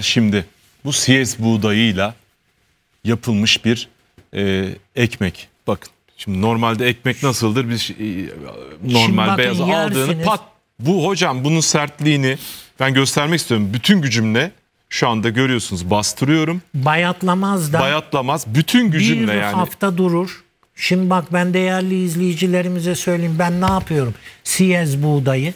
Şimdi bu siyes buğdayıyla yapılmış bir e, ekmek. Bakın şimdi normalde ekmek nasıldır? Biz e, normal beyaz aldığını pat. Bu hocam bunun sertliğini ben göstermek istiyorum. Bütün gücümle şu anda görüyorsunuz bastırıyorum. Bayatlamaz da. Bayatlamaz. Bütün gücümle bir yani. Bir hafta durur. Şimdi bak ben değerli izleyicilerimize söyleyeyim ben ne yapıyorum? Siyez buğdayı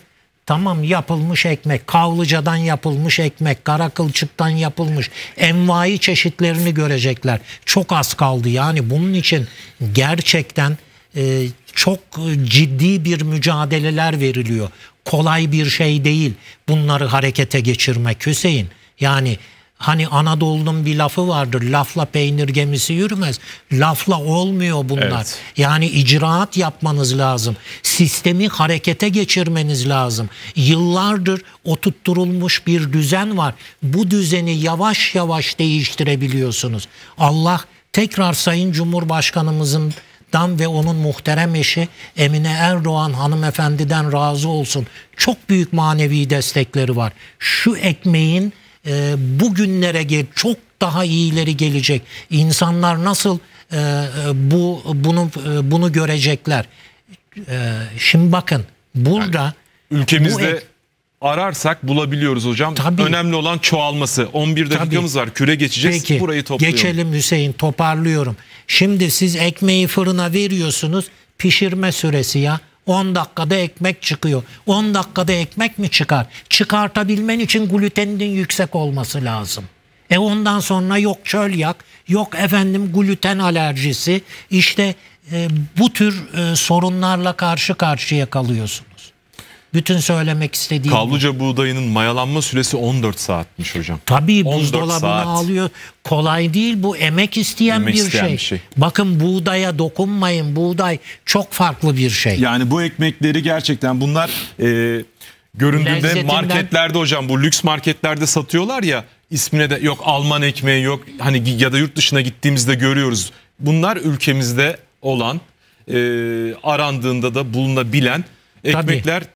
Tamam yapılmış ekmek, kavlıcadan yapılmış ekmek, kara kılçıktan yapılmış envai çeşitlerini görecekler. Çok az kaldı yani bunun için gerçekten e, çok ciddi bir mücadeleler veriliyor. Kolay bir şey değil bunları harekete geçirmek Hüseyin. Yani Hani Anadolu'nun bir lafı vardır. Lafla peynir gemisi yürümez. Lafla olmuyor bunlar. Evet. Yani icraat yapmanız lazım. Sistemi harekete geçirmeniz lazım. Yıllardır oturtturulmuş bir düzen var. Bu düzeni yavaş yavaş değiştirebiliyorsunuz. Allah tekrar Sayın Cumhurbaşkanımızın dan ve onun muhterem eşi Emine Erdoğan hanımefendiden razı olsun. Çok büyük manevi destekleri var. Şu ekmeğin e, bugünlere gel çok daha iyileri gelecek. İnsanlar nasıl e, e bu bunu e, bunu görecekler. E, şimdi bakın burada yani ülkemizde bu ararsak bulabiliyoruz hocam. Tabii. Önemli olan çoğalması. 11 dakikamız var. Küre geçeceğiz. Peki, Burayı toplayalım. Geçelim Hüseyin toparlıyorum. Şimdi siz ekmeği fırına veriyorsunuz. Pişirme süresi ya 10 dakikada ekmek çıkıyor. 10 dakikada ekmek mi çıkar? Çıkartabilmen için glutenin yüksek olması lazım. E ondan sonra yok çölyak, yok efendim gluten alerjisi. İşte e, bu tür e, sorunlarla karşı karşıya kalıyorsun bütün söylemek istediğim... Kavluca buğdayının mayalanma süresi 14 saatmiş hocam. Tabii 14 buzdolabına saat. alıyor. Kolay değil bu emek isteyen, emek bir, isteyen şey. bir şey. Bakın buğdaya dokunmayın. Buğday çok farklı bir şey. Yani bu ekmekleri gerçekten bunlar... E, Göründüğünde Lezzetinden... marketlerde hocam bu lüks marketlerde satıyorlar ya ismine de yok Alman ekmeği yok hani ya da yurt dışına gittiğimizde görüyoruz. Bunlar ülkemizde olan e, arandığında da bulunabilen ekmekler Tabii.